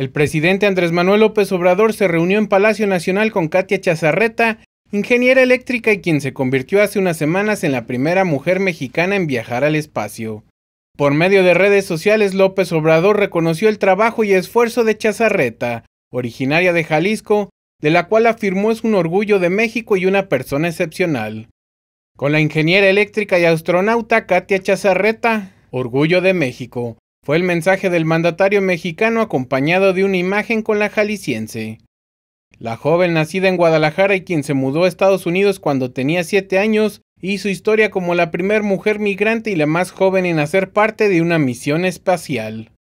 El presidente Andrés Manuel López Obrador se reunió en Palacio Nacional con Katia Chazarreta, ingeniera eléctrica y quien se convirtió hace unas semanas en la primera mujer mexicana en viajar al espacio. Por medio de redes sociales, López Obrador reconoció el trabajo y esfuerzo de Chazarreta, originaria de Jalisco, de la cual afirmó es un orgullo de México y una persona excepcional. Con la ingeniera eléctrica y astronauta Katia Chazarreta, Orgullo de México, fue el mensaje del mandatario mexicano acompañado de una imagen con la jalisciense. La joven nacida en Guadalajara y quien se mudó a Estados Unidos cuando tenía 7 años, hizo historia como la primer mujer migrante y la más joven en hacer parte de una misión espacial.